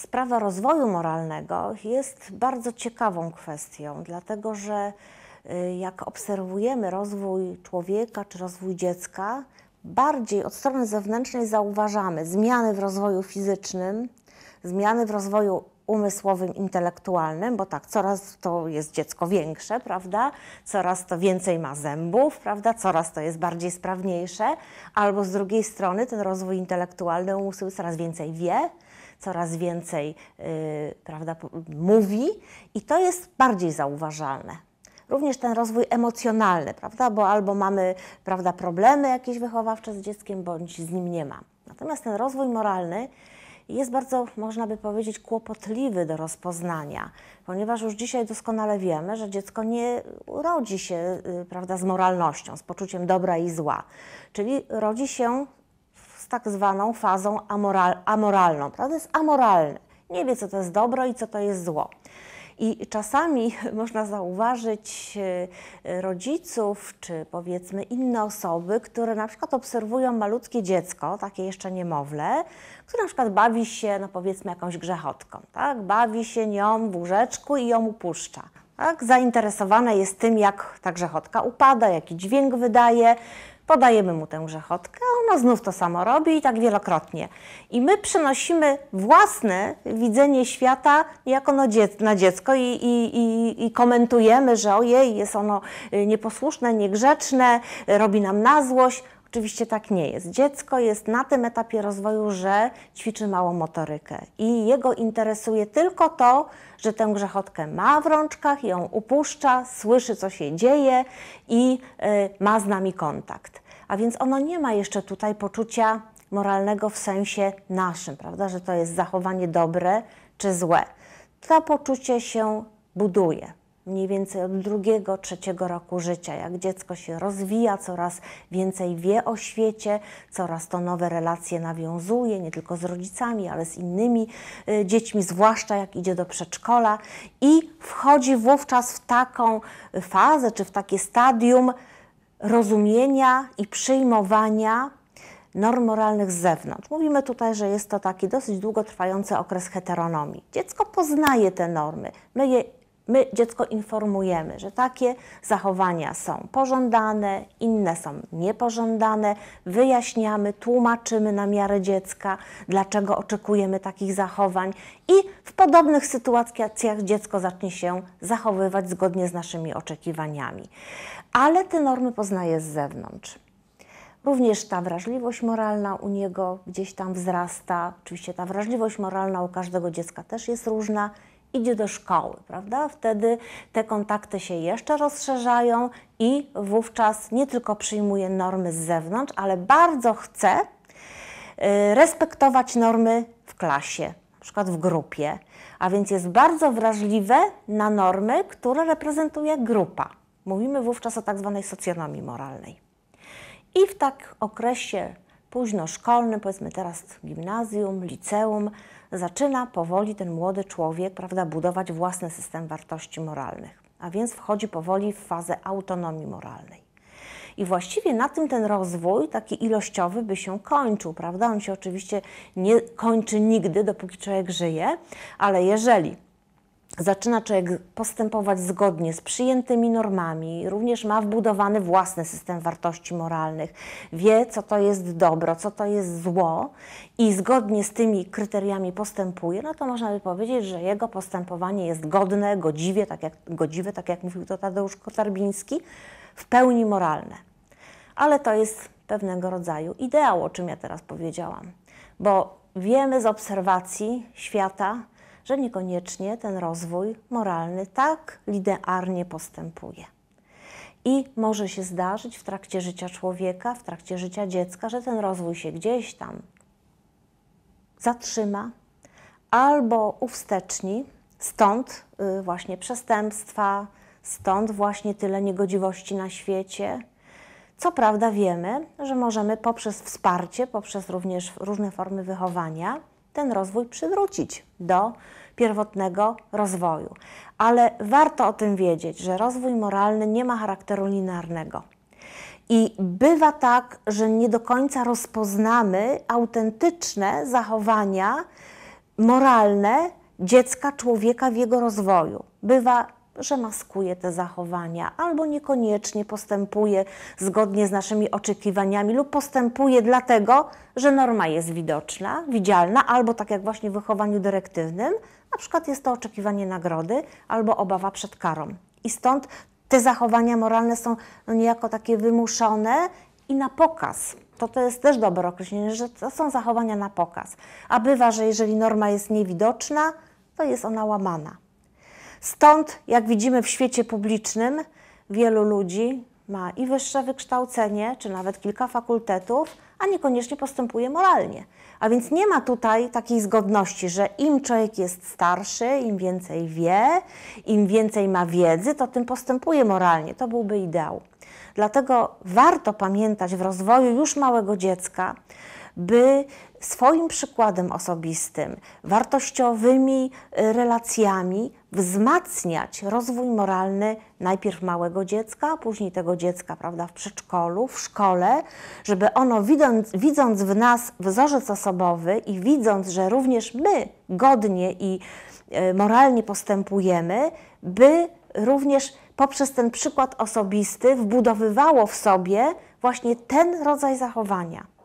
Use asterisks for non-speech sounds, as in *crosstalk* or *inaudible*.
sprawa rozwoju moralnego jest bardzo ciekawą kwestią, dlatego że y, jak obserwujemy rozwój człowieka czy rozwój dziecka, bardziej od strony zewnętrznej zauważamy zmiany w rozwoju fizycznym, zmiany w rozwoju umysłowym, intelektualnym, bo tak, coraz to jest dziecko większe, prawda? Coraz to więcej ma zębów, prawda? Coraz to jest bardziej sprawniejsze, albo z drugiej strony ten rozwój intelektualny, umysł coraz więcej wie, coraz więcej y, prawda, mówi i to jest bardziej zauważalne również ten rozwój emocjonalny, prawda? Bo albo mamy prawda, problemy jakieś wychowawcze z dzieckiem, bądź z nim nie ma. Natomiast ten rozwój moralny jest bardzo, można by powiedzieć, kłopotliwy do rozpoznania, ponieważ już dzisiaj doskonale wiemy, że dziecko nie urodzi się y, prawda, z moralnością, z poczuciem dobra i zła, czyli rodzi się tak zwaną fazą amoral, amoralną. Prawda? Jest amoralny. Nie wie, co to jest dobro i co to jest zło. I czasami *laughs* można zauważyć e, rodziców, czy powiedzmy inne osoby, które na przykład obserwują malutkie dziecko, takie jeszcze niemowlę, które na przykład bawi się, no powiedzmy, jakąś grzechotką, tak? Bawi się nią w łóżeczku i ją upuszcza. Tak? Zainteresowane jest tym, jak ta grzechotka upada, jaki dźwięk wydaje, podajemy mu tę grzechotkę, ono znów to samo robi i tak wielokrotnie. I my przynosimy własne widzenie świata jako na dziecko i, i, i, i komentujemy, że ojej, jest ono y, nieposłuszne, niegrzeczne, robi nam na złość. Oczywiście tak nie jest. Dziecko jest na tym etapie rozwoju, że ćwiczy małą motorykę i jego interesuje tylko to, że tę grzechotkę ma w rączkach, ją upuszcza, słyszy, co się dzieje i y, ma z nami kontakt a więc ono nie ma jeszcze tutaj poczucia moralnego w sensie naszym, prawda, że to jest zachowanie dobre czy złe. To poczucie się buduje mniej więcej od drugiego, trzeciego roku życia, jak dziecko się rozwija, coraz więcej wie o świecie, coraz to nowe relacje nawiązuje, nie tylko z rodzicami, ale z innymi y, dziećmi, zwłaszcza jak idzie do przedszkola i wchodzi wówczas w taką fazę czy w takie stadium rozumienia i przyjmowania norm moralnych z zewnątrz. Mówimy tutaj, że jest to taki dosyć długotrwający okres heteronomii. Dziecko poznaje te normy, my je My dziecko informujemy, że takie zachowania są pożądane, inne są niepożądane, wyjaśniamy, tłumaczymy na miarę dziecka, dlaczego oczekujemy takich zachowań i w podobnych sytuacjach dziecko zacznie się zachowywać zgodnie z naszymi oczekiwaniami. Ale te normy poznaje z zewnątrz. Również ta wrażliwość moralna u niego gdzieś tam wzrasta. Oczywiście ta wrażliwość moralna u każdego dziecka też jest różna idzie do szkoły, prawda? Wtedy te kontakty się jeszcze rozszerzają i wówczas nie tylko przyjmuje normy z zewnątrz, ale bardzo chce y, respektować normy w klasie, na przykład w grupie, a więc jest bardzo wrażliwe na normy, które reprezentuje grupa. Mówimy wówczas o tak zwanej socjonomii moralnej. I w tak okresie późnoszkolnym, powiedzmy teraz gimnazjum, liceum, zaczyna powoli ten młody człowiek prawda, budować własny system wartości moralnych, a więc wchodzi powoli w fazę autonomii moralnej. I właściwie na tym ten rozwój taki ilościowy by się kończył, prawda? On się oczywiście nie kończy nigdy, dopóki człowiek żyje, ale jeżeli zaczyna człowiek postępować zgodnie z przyjętymi normami, również ma wbudowany własny system wartości moralnych, wie, co to jest dobro, co to jest zło i zgodnie z tymi kryteriami postępuje, no to można by powiedzieć, że jego postępowanie jest godne, godziwie, tak jak, godziwe, tak jak mówił to Tadeusz Kotarbiński, w pełni moralne. Ale to jest pewnego rodzaju ideał, o czym ja teraz powiedziałam, bo wiemy z obserwacji świata, że niekoniecznie ten rozwój moralny tak linearnie postępuje. I może się zdarzyć w trakcie życia człowieka, w trakcie życia dziecka, że ten rozwój się gdzieś tam zatrzyma albo uwsteczni, stąd y, właśnie przestępstwa, stąd właśnie tyle niegodziwości na świecie. Co prawda wiemy, że możemy poprzez wsparcie, poprzez również różne formy wychowania, ten rozwój przywrócić do pierwotnego rozwoju. Ale warto o tym wiedzieć, że rozwój moralny nie ma charakteru linearnego. I bywa tak, że nie do końca rozpoznamy autentyczne zachowania moralne dziecka, człowieka w jego rozwoju. Bywa że maskuje te zachowania albo niekoniecznie postępuje zgodnie z naszymi oczekiwaniami lub postępuje dlatego, że norma jest widoczna, widzialna, albo tak jak właśnie w wychowaniu dyrektywnym, na przykład jest to oczekiwanie nagrody albo obawa przed karą. I stąd te zachowania moralne są no, niejako takie wymuszone i na pokaz. To, to jest też dobre określenie, że to są zachowania na pokaz. A bywa, że jeżeli norma jest niewidoczna, to jest ona łamana. Stąd, jak widzimy w świecie publicznym, wielu ludzi ma i wyższe wykształcenie, czy nawet kilka fakultetów, a niekoniecznie postępuje moralnie. A więc nie ma tutaj takiej zgodności, że im człowiek jest starszy, im więcej wie, im więcej ma wiedzy, to tym postępuje moralnie. To byłby ideał. Dlatego warto pamiętać w rozwoju już małego dziecka, by swoim przykładem osobistym, wartościowymi y, relacjami wzmacniać rozwój moralny najpierw małego dziecka, później tego dziecka, prawda, w przedszkolu, w szkole, żeby ono widząc, widząc w nas wzorzec osobowy i widząc, że również my godnie i y, moralnie postępujemy, by również poprzez ten przykład osobisty wbudowywało w sobie właśnie ten rodzaj zachowania.